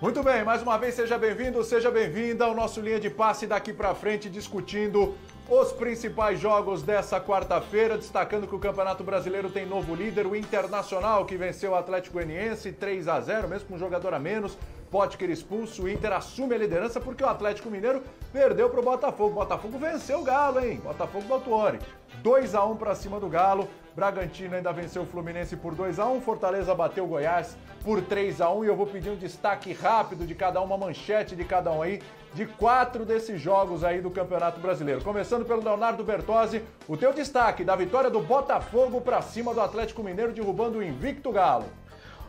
Muito bem, mais uma vez seja bem-vindo, seja bem-vinda ao nosso linha de passe daqui para frente discutindo os principais jogos dessa quarta-feira, destacando que o Campeonato Brasileiro tem novo líder, o Internacional, que venceu o Atlético Goianiense 3 a 0, mesmo com um jogador a menos. Potker expulso, o Inter assume a liderança porque o Atlético Mineiro perdeu para o Botafogo. Botafogo venceu o Galo, hein? Botafogo do 2 a 1 para cima do Galo. Bragantino ainda venceu o Fluminense por 2 a 1, Fortaleza bateu o Goiás por 3 a 1 e eu vou pedir um destaque rápido de cada uma manchete de cada um aí de quatro desses jogos aí do Campeonato Brasileiro. Começando pelo Leonardo Bertozzi, o teu destaque da vitória do Botafogo para cima do Atlético Mineiro derrubando o invicto Galo.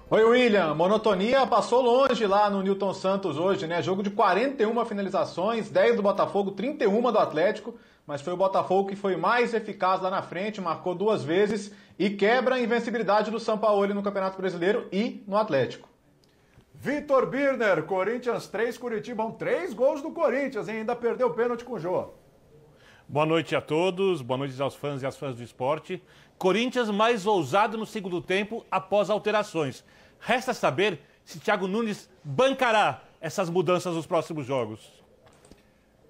Oi, William. Monotonia passou longe lá no Newton Santos hoje, né? Jogo de 41 finalizações, 10 do Botafogo, 31 do Atlético, mas foi o Botafogo que foi mais eficaz lá na frente, marcou duas vezes e quebra a invencibilidade do São Paulo no Campeonato Brasileiro e no Atlético. Vitor Birner, Corinthians 3, Curitiba 1, 3 gols do Corinthians, hein? ainda perdeu o pênalti com o João. Boa noite a todos, boa noite aos fãs e às fãs do esporte. Corinthians mais ousado no segundo tempo após alterações. Resta saber se Thiago Nunes bancará essas mudanças nos próximos jogos.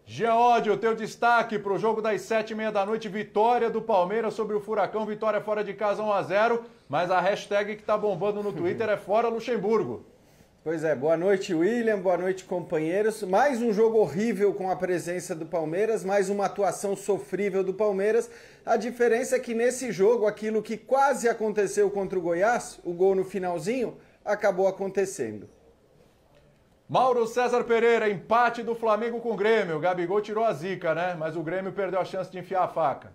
Geódio, teu destaque para o jogo das sete e meia da noite, vitória do Palmeiras sobre o Furacão, vitória fora de casa 1 a 0 mas a hashtag que está bombando no Twitter é fora Luxemburgo. Pois é, boa noite, William, boa noite, companheiros. Mais um jogo horrível com a presença do Palmeiras, mais uma atuação sofrível do Palmeiras. A diferença é que nesse jogo, aquilo que quase aconteceu contra o Goiás, o gol no finalzinho, acabou acontecendo. Mauro César Pereira, empate do Flamengo com o Grêmio. O Gabigol tirou a zica, né? Mas o Grêmio perdeu a chance de enfiar a faca.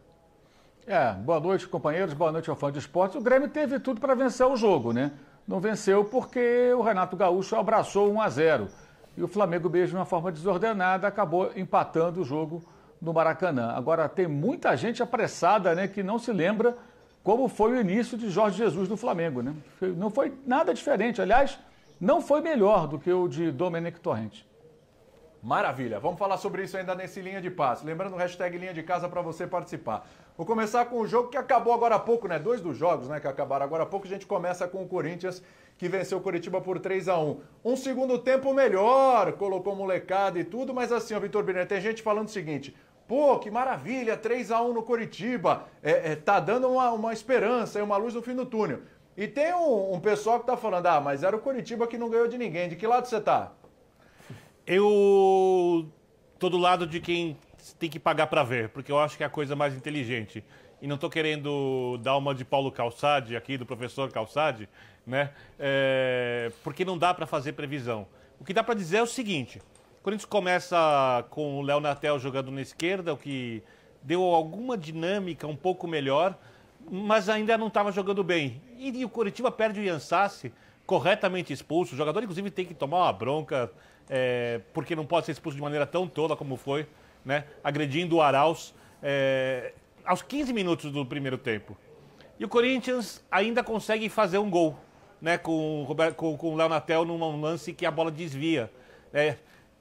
É, boa noite, companheiros, boa noite ao fã de esportes. O Grêmio teve tudo para vencer o jogo, né? não venceu porque o Renato Gaúcho abraçou 1 a 0. E o Flamengo, mesmo de uma forma desordenada, acabou empatando o jogo no Maracanã. Agora, tem muita gente apressada né, que não se lembra como foi o início de Jorge Jesus do Flamengo. Né? Não foi nada diferente. Aliás, não foi melhor do que o de Domenico Torrente. Maravilha. Vamos falar sobre isso ainda nesse Linha de Passe. Lembrando, hashtag Linha de Casa para você participar. Vou começar com o jogo que acabou agora há pouco, né? Dois dos jogos né, que acabaram agora há pouco. A gente começa com o Corinthians, que venceu o Curitiba por 3 a 1 Um segundo tempo melhor, colocou molecada e tudo, mas assim, o Vitor Birner, tem gente falando o seguinte. Pô, que maravilha, 3 a 1 no Curitiba. É, é, tá dando uma, uma esperança e uma luz no fim do túnel. E tem um, um, pessoal que tá falando, ah, mas era o Curitiba que não ganhou de ninguém. De que lado você tá? Eu tô do lado de quem tem que pagar para ver, porque eu acho que é a coisa mais inteligente. E não estou querendo dar uma de Paulo Calçade aqui, do professor Calçade, né? É, porque não dá para fazer previsão. O que dá para dizer é o seguinte: a Corinthians começa com o Léo Natel jogando na esquerda, o que deu alguma dinâmica um pouco melhor, mas ainda não estava jogando bem. E, o Coritiba perde o Iansassi, corretamente expulso. O jogador, inclusive, tem que tomar uma bronca, é, porque não pode ser expulso de maneira tão tola como foi né, agredindo o Arauz é, aos 15 minutos do primeiro tempo. E o Corinthians ainda consegue fazer um gol né, com, com, com o Léo Natel num lance que a bola desvia. Né.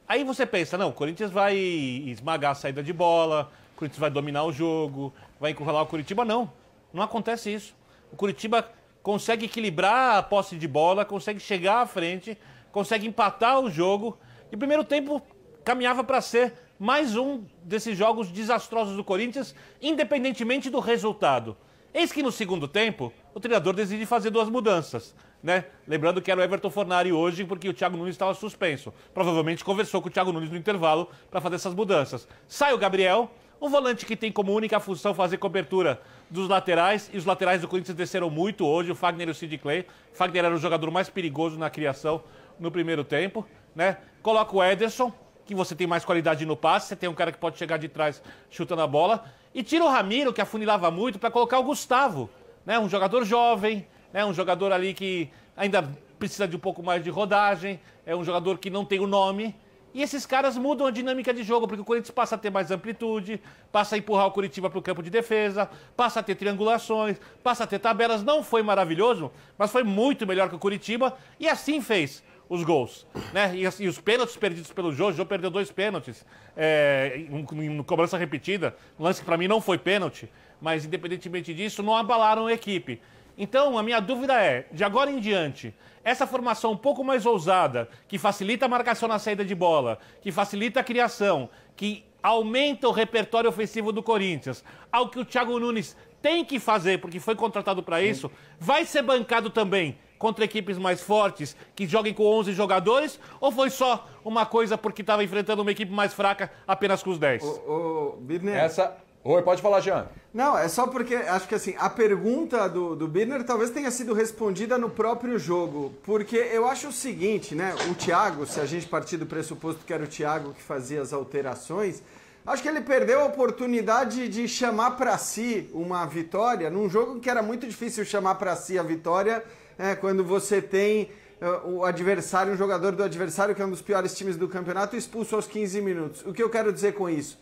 aí você pensa, não, o Corinthians vai esmagar a saída de bola, o Corinthians vai dominar o jogo, vai encurralar o Curitiba. Não, não acontece isso. O Curitiba consegue equilibrar a posse de bola, consegue chegar à frente, consegue empatar o jogo. E o primeiro tempo caminhava para ser mais um desses jogos desastrosos do Corinthians, independentemente do resultado. Eis que no segundo tempo, o treinador decide fazer duas mudanças. Né? Lembrando que era o Everton Fornari hoje, porque o Thiago Nunes estava suspenso. Provavelmente conversou com o Thiago Nunes no intervalo para fazer essas mudanças. Sai o Gabriel, um volante que tem como única função fazer cobertura dos laterais, e os laterais do Corinthians desceram muito hoje, o Fagner e o Sid Clay. Fagner era o jogador mais perigoso na criação no primeiro tempo, né? Coloca o Ederson, que você tem mais qualidade no passe, você tem um cara que pode chegar de trás chutando a bola. E tira o Ramiro, que afunilava muito, para colocar o Gustavo, né? Um jogador jovem, né? Um jogador ali que ainda precisa de um pouco mais de rodagem, é um jogador que não tem o nome. E esses caras mudam a dinâmica de jogo, porque o Corinthians passa a ter mais amplitude, passa a empurrar o Curitiba para o campo de defesa, passa a ter triangulações, passa a ter tabelas. Não foi maravilhoso, mas foi muito melhor que o Curitiba e assim fez os gols. Né? E, e, assim, os pênaltis perdidos pelo Jô, o Jô perdeu dois pênaltis, é, um, um, cobrança repetida, um lance que para mim não foi pênalti, mas independentemente disso, não abalaram a equipe. Então, a minha dúvida é, de agora em diante, essa formação um pouco mais ousada, que facilita a marcação na saída de bola, que facilita a criação, que aumenta o repertório ofensivo do Corinthians, ao que o Thiago Nunes tem que fazer, porque foi contratado para isso, vai ser bancado também contra equipes mais fortes que joguem com 11 jogadores? Ou foi só uma coisa porque estava enfrentando uma equipe mais fraca apenas com os 10? Ô, Birner. Essa. Oi, pode falar, Jean. Não, é só porque acho que assim, a pergunta do, do Birner talvez tenha sido respondida no próprio jogo. Porque eu acho o seguinte, né? O Thiago, se a gente partir do pressuposto que era o Thiago que fazia as alterações, acho que ele perdeu a oportunidade de chamar para si uma vitória num jogo que era muito difícil chamar para si a vitória é, quando você tem é, o adversário, um jogador do adversário que é um dos piores times do campeonato, expulso aos 15 minutos. O que eu quero dizer com isso?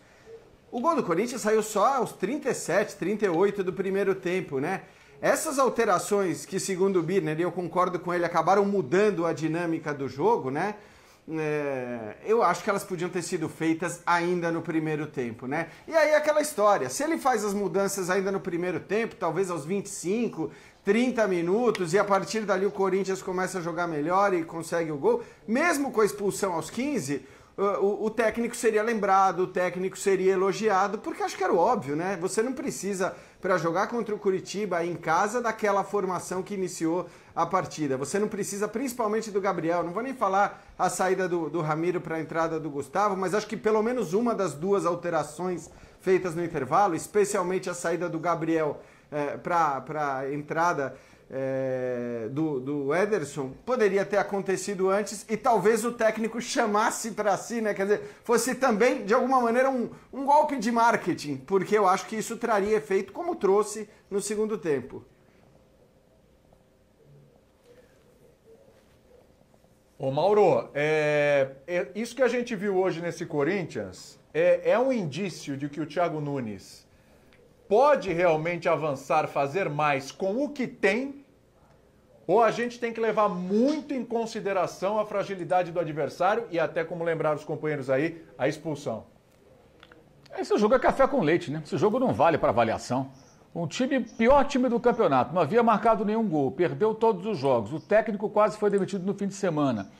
O gol do Corinthians saiu só aos 37, 38 do primeiro tempo, né? Essas alterações que, segundo o Birner, e eu concordo com ele, acabaram mudando a dinâmica do jogo, né? É, eu acho que elas podiam ter sido feitas ainda no primeiro tempo, né? E aí aquela história, se ele faz as mudanças ainda no primeiro tempo, talvez aos 25, 30 minutos e a partir dali o Corinthians começa a jogar melhor e consegue o gol, mesmo com a expulsão aos 15, o, o, técnico seria lembrado, o técnico seria elogiado, porque acho que era óbvio, né? Você não precisa, para jogar contra o Curitiba em casa, daquela formação que iniciou a partida. Você não precisa, principalmente do Gabriel. Não vou nem falar a saída do, do Ramiro para a entrada do Gustavo, mas acho que pelo menos uma das duas alterações feitas no intervalo, especialmente a saída do Gabriel é, para a entrada é, do, do Ederson poderia ter acontecido antes e talvez o técnico chamasse para si, né? Quer dizer, fosse também, de alguma maneira, um, um golpe de marketing, porque eu acho que isso traria efeito como trouxe no segundo tempo. Ô Mauro, é, é, isso que a gente viu hoje nesse Corinthians é, é um indício de que o Thiago Nunes pode realmente avançar, fazer mais com o que tem, ou a gente tem que levar muito em consideração a fragilidade do adversário e até, como lembraram os companheiros aí, a expulsão. É, esse jogo é café com leite, né? Esse jogo não vale para avaliação. Um time, pior time do campeonato, não havia marcado nenhum gol, perdeu todos os jogos, o técnico quase foi demitido no fim de semana,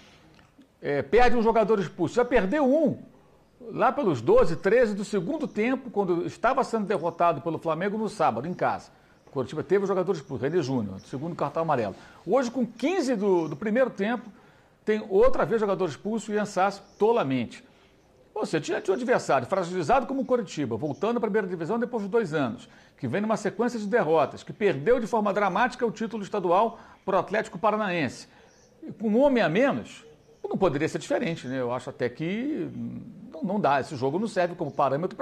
é, perde um jogador expulso, já perdeu um, lá pelos 12, 13 do segundo tempo, quando estava sendo derrotado pelo Flamengo no sábado, em casa. O Coritiba teve os jogadores expulso, René Júnior, segundo cartão amarelo. Hoje, com 15 do, do primeiro tempo, tem outra vez jogador expulso e Ansás tolamente. Ou seja, tinha um adversário fragilizado como o Coritiba, voltando à primeira divisão depois de dois anos, que vem numa sequência de derrotas, que perdeu de forma dramática o título estadual para o Atlético Paranaense. E com um homem a menos, não poderia ser diferente, né? Eu acho até que hum, não, não dá, esse jogo não serve como parâmetro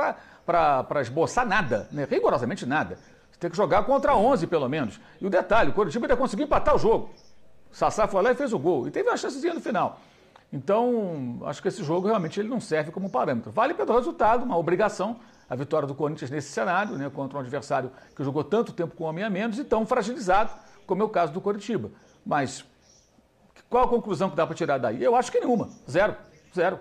para esboçar nada, né? rigorosamente nada. Você tem que jogar contra 11, pelo menos. E o detalhe, o Coritiba ainda conseguiu empatar o jogo. Sassá foi lá e fez o gol. E teve uma chancezinha no final. Então, acho que esse jogo realmente ele não serve como parâmetro. Vale pelo resultado, uma obrigação, a vitória do Corinthians nesse cenário, né, contra um adversário que jogou tanto tempo com homem a menos e tão fragilizado, como é o caso do Coritiba. Mas qual a conclusão que dá para tirar daí? Eu acho que nenhuma. Zero. Zero.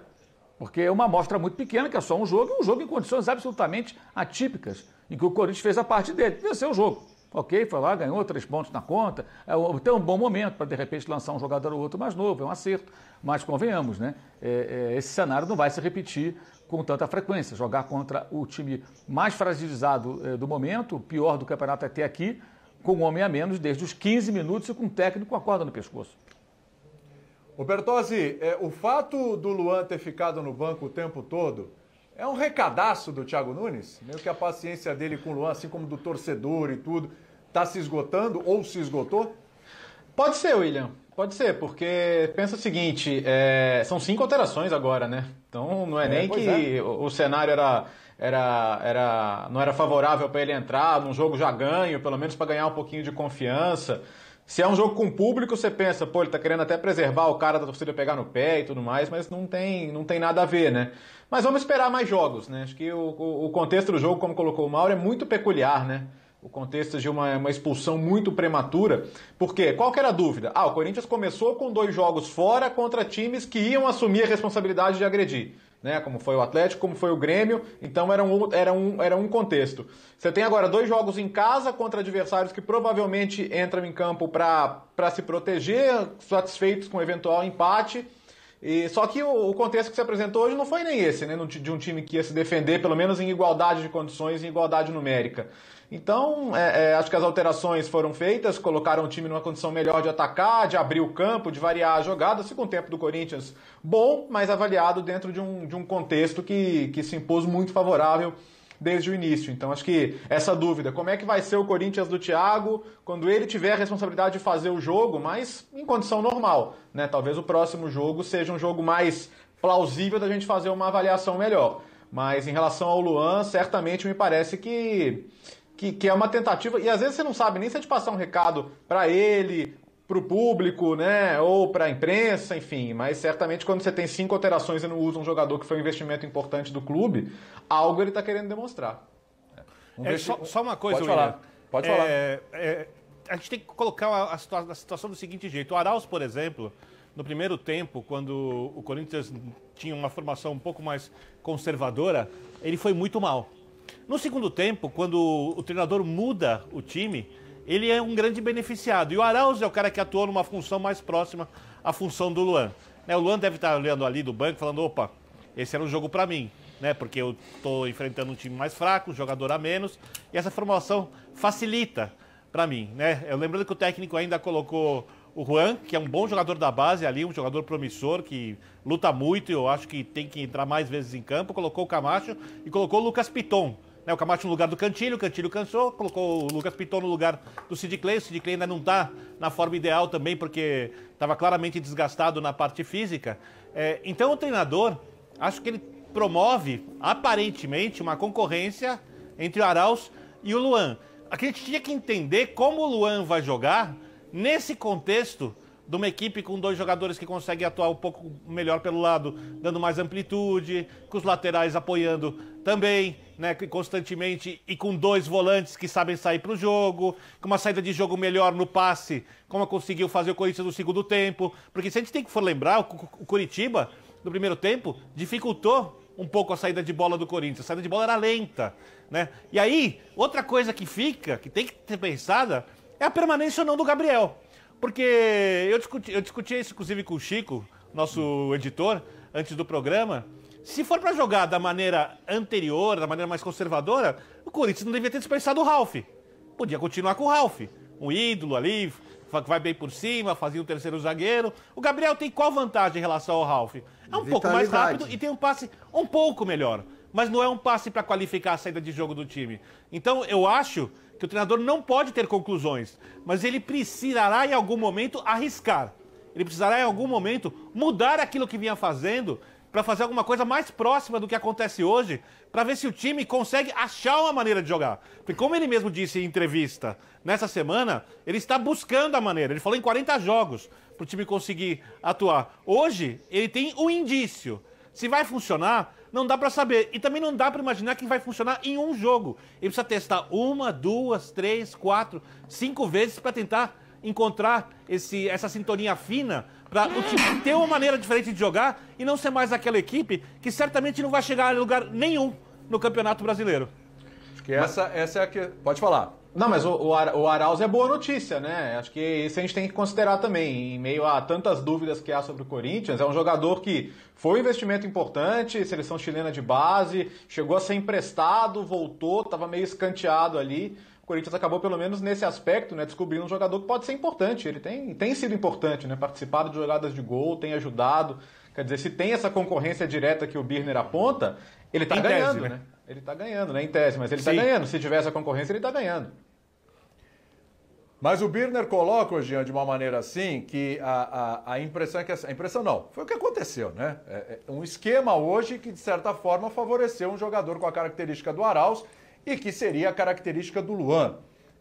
Porque é uma amostra muito pequena, que é só um jogo, e um jogo em condições absolutamente atípicas, em que o Corinthians fez a parte dele, venceu o jogo. Ok, foi lá, ganhou três pontos na conta, é, tem um bom momento para de repente lançar um jogador ou outro mais novo, é um acerto. Mas convenhamos, né? É, é, esse cenário não vai se repetir com tanta frequência. Jogar contra o time mais fragilizado é, do momento, o pior do campeonato até aqui, com um homem a menos desde os 15 minutos e com um técnico com a corda no pescoço. Ô Bertozzi, é, o fato do Luan ter ficado no banco o tempo todo é um recadaço do Thiago Nunes? Meio que a paciência dele com o Luan, assim como do torcedor e tudo, está se esgotando ou se esgotou? Pode ser, William. Pode ser, porque pensa o seguinte, é, são cinco alterações agora, né? Então não é, é nem que é. o, o cenário era era, era, não era favorável para ele entrar num jogo já ganho, pelo menos para ganhar um pouquinho de confiança. Se é um jogo com público, você pensa, pô, ele tá querendo até preservar o cara da torcida pegar no pé e tudo mais, mas não tem, não tem nada a ver, né? Mas vamos esperar mais jogos, né? Acho que o, o, contexto do jogo, como colocou o Mauro, é muito peculiar, né? O contexto de uma, uma expulsão muito prematura. Porque qual que era a dúvida? Ah, o Corinthians começou com dois jogos fora contra times que iam assumir a responsabilidade de agredir né? Como foi o Atlético, como foi o Grêmio. Então era um, era um, era um contexto. Você tem agora dois jogos em casa contra adversários que provavelmente entram em campo para se proteger, satisfeitos com eventual empate. E, só que o, o, contexto que se apresentou hoje não foi nem esse, né? De um time que ia se defender, pelo menos em igualdade de condições, em igualdade numérica. Então, é, é, acho que as alterações foram feitas, colocaram o time numa condição melhor de atacar, de abrir o campo, de variar a jogada. Segundo tempo do Corinthians, bom, mas avaliado dentro de um, de um contexto que, que se impôs muito favorável desde o início. Então, acho que essa dúvida, como é que vai ser o Corinthians do Thiago quando ele tiver a responsabilidade de fazer o jogo, mas em condição normal, né? Talvez o próximo jogo seja um jogo mais plausível da gente fazer uma avaliação melhor. Mas em relação ao Luan, certamente me parece que que, que é uma tentativa, e às vezes você não sabe nem se é de passar um recado para ele, para o público, né, ou para a imprensa, enfim. Mas certamente quando você tem cinco alterações e não usa um jogador que foi um investimento importante do clube, algo ele está querendo demonstrar. É, um é, só, só, uma coisa, Pode William. falar. Pode falar. É, é, a gente tem que colocar a, a, situação, a, situação do seguinte jeito. O Arauz, por exemplo, no primeiro tempo, quando o Corinthians tinha uma formação um pouco mais conservadora, ele foi muito mal. No segundo tempo, quando o treinador muda o time, ele é um grande beneficiado. E o Arauz é o cara que atuou numa função mais próxima à função do Luan. Né, o Luan deve estar olhando ali do banco falando, opa, esse era um jogo para mim, né? Porque eu estou enfrentando um time mais fraco, um jogador a menos, e essa formação facilita para mim, né? Eu lembrando que o técnico ainda colocou o Juan, que é um bom jogador da base ali, um jogador promissor, que luta muito e eu acho que tem que entrar mais vezes em campo. Colocou o Camacho e colocou o Lucas Piton, né? O Camacho no lugar do Cantilho, o Cantilho cansou, colocou o Lucas Piton no lugar do Sid Clay. O Sid Clay ainda não está na forma ideal também, porque estava claramente desgastado na parte física. É, então o treinador, acho que ele promove, aparentemente, uma concorrência entre o Arauz e o Luan. A gente tinha que entender como o Luan vai jogar nesse contexto de uma equipe com dois jogadores que conseguem atuar um pouco melhor pelo lado, dando mais amplitude, com os laterais apoiando também né, constantemente e com dois volantes que sabem sair para o jogo, com uma saída de jogo melhor no passe, como conseguiu fazer o Corinthians no segundo tempo. Porque se a gente tem que for lembrar, o Curitiba, no primeiro tempo, dificultou um pouco a saída de bola do Corinthians. A saída de bola era lenta. Né? E aí, outra coisa que fica, que tem que ser pensada, é a permanência ou não do Gabriel. Porque eu discuti, eu discuti isso, inclusive, com o Chico, nosso editor, antes do programa se for para jogar da maneira anterior, da maneira mais conservadora, o Corinthians não devia ter dispensado o Ralph. Podia continuar com o Ralph. Um ídolo ali, que vai bem por cima, fazia o terceiro zagueiro. O Gabriel tem qual vantagem em relação ao Ralph? É um Vitalidade. pouco mais rápido e tem um passe um pouco melhor. Mas não é um passe para qualificar a saída de jogo do time. Então eu acho que o treinador não pode ter conclusões, mas ele precisará em algum momento arriscar. Ele precisará em algum momento mudar aquilo que vinha fazendo para fazer alguma coisa mais próxima do que acontece hoje, para ver se o time consegue achar uma maneira de jogar. Porque como ele mesmo disse em entrevista nessa semana, ele está buscando a maneira. Ele falou em 40 jogos para o time conseguir atuar. Hoje ele tem o um indício. Se vai funcionar, não dá para saber. E também não dá para imaginar que vai funcionar em um jogo. Ele precisa testar uma, duas, três, quatro, cinco vezes para tentar encontrar esse, essa sintonia fina para o time ter uma maneira diferente de jogar e não ser mais aquela equipe que certamente não vai chegar a lugar nenhum no Campeonato Brasileiro. Acho que essa, essa é a que. Pode falar. Não, mas o, o, o Arauz é boa notícia, né? Acho que isso a gente tem que considerar também. Em meio a tantas dúvidas que há sobre o Corinthians, é um jogador que foi um investimento importante, seleção chilena de base, chegou a ser emprestado, voltou, estava meio escanteado ali o Corinthians acabou, pelo menos nesse aspecto, né, descobrindo um jogador que pode ser importante. Ele tem, tem sido importante, né, participado de jogadas de gol, tem ajudado. Quer dizer, se tem essa concorrência direta que o Birner aponta, ele está tá ganhando, tese, né? né? Ele está ganhando, né? Em tese, mas ele está ganhando. Se tiver essa concorrência, ele está ganhando. Mas o Birner coloca, hoje de uma maneira assim, que a, a, a impressão é que... A impressão não, foi o que aconteceu, né? É, é um esquema hoje que, de certa forma, favoreceu um jogador com a característica do Arauz e que seria a característica do Luan.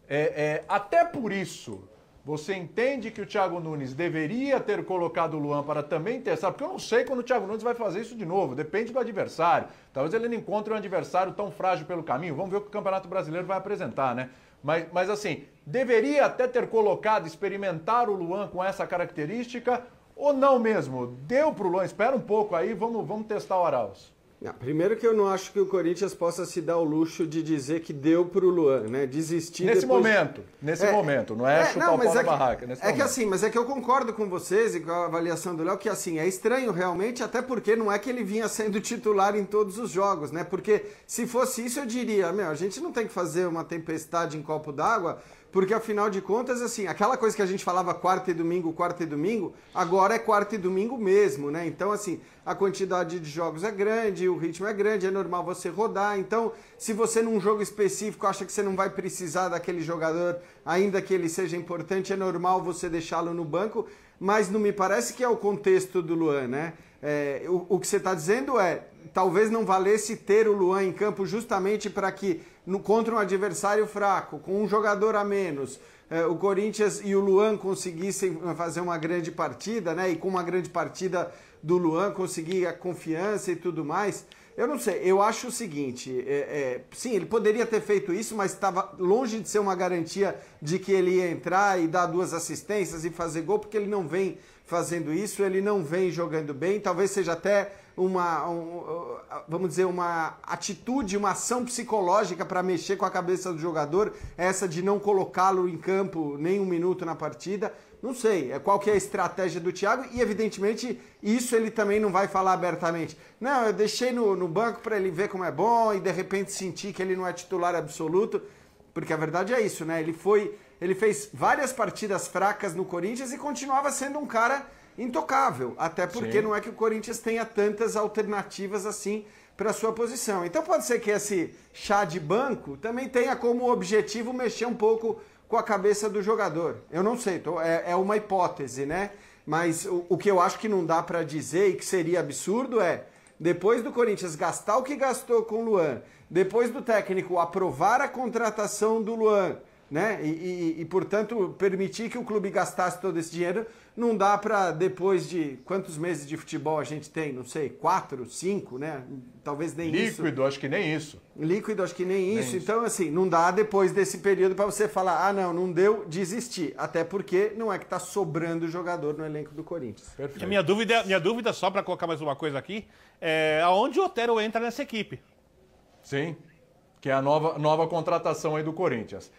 É, é, até por isso, você entende que o Thiago Nunes deveria ter colocado o Luan para também testar? Porque eu não sei quando o Thiago Nunes vai fazer isso de novo, depende do adversário. Talvez ele não encontre um adversário tão frágil pelo caminho. Vamos ver o que o Campeonato Brasileiro vai apresentar, né? Mas, mas assim, deveria até ter colocado, experimentar o Luan com essa característica ou não mesmo? Deu para o Luan, espera um pouco aí, vamos, vamos testar o Arauz. Não, primeiro que eu não acho que o Corinthians possa se dar o luxo de dizer que deu para o Luan, né? Desistir nesse depois... momento, nesse é, momento, não é, é chutar não, o pau é que, barraca. é momento. que assim, mas é que eu concordo com vocês e com a avaliação do Léo que assim é estranho realmente, até porque não é que ele vinha sendo titular em todos os jogos, né? Porque se fosse isso eu diria, meu, a gente não tem que fazer uma tempestade em copo d'água porque afinal de contas, assim, aquela coisa que a gente falava quarta e domingo, quarta e domingo, agora é quarta e domingo mesmo, né? Então, assim, a quantidade de jogos é grande, o ritmo é grande, é normal você rodar. Então, se você num jogo específico acha que você não vai precisar daquele jogador, ainda que ele seja importante, é normal você deixá-lo no banco mas não me parece que é o contexto do Luan, né? É, o, o, que você está dizendo é, talvez não valesse ter o Luan em campo justamente para que, no, contra um adversário fraco, com um jogador a menos, é, o Corinthians e o Luan conseguissem é, fazer uma grande partida, né? E com uma grande partida do Luan conseguir a confiança e tudo mais. Eu não sei, eu acho o seguinte: é, é, sim, ele poderia ter feito isso, mas estava longe de ser uma garantia de que ele ia entrar e dar duas assistências e fazer gol, porque ele não vem fazendo isso, ele não vem jogando bem, talvez seja até uma, um, vamos dizer, uma atitude, uma ação psicológica para mexer com a cabeça do jogador, essa de não colocá-lo em campo nem um minuto na partida. Não sei, é qual que é a estratégia do Thiago e evidentemente isso ele também não vai falar abertamente. Não, eu deixei no, no banco para ele ver como é bom e de repente sentir que ele não é titular absoluto, porque a verdade é isso, né? Ele foi ele fez várias partidas fracas no Corinthians e continuava sendo um cara intocável, até porque Sim. não é que o Corinthians tenha tantas alternativas assim para sua posição. Então pode ser que esse chá de banco também tenha como objetivo mexer um pouco com a cabeça do jogador. Eu não sei, tô, é, é, uma hipótese, né? Mas o, o que eu acho que não dá para dizer e que seria absurdo é depois do Corinthians gastar o que gastou com o Luan, depois do técnico aprovar a contratação do Luan né? E, e, e, portanto, permitir que o clube gastasse todo esse dinheiro não dá para depois de quantos meses de futebol a gente tem? Não sei, quatro, cinco, né? Talvez nem Líquido, isso. Líquido, acho que nem isso. Líquido, acho que nem, nem isso. isso. Então, assim, não dá depois desse período para você falar, ah, não, não deu, desistir. Até porque não é que está sobrando jogador no elenco do Corinthians. Perfeito. A minha dúvida, minha dúvida só para colocar mais uma coisa aqui, é aonde o Otero entra nessa equipe? Sim, que é a nova, nova contratação aí do Corinthians.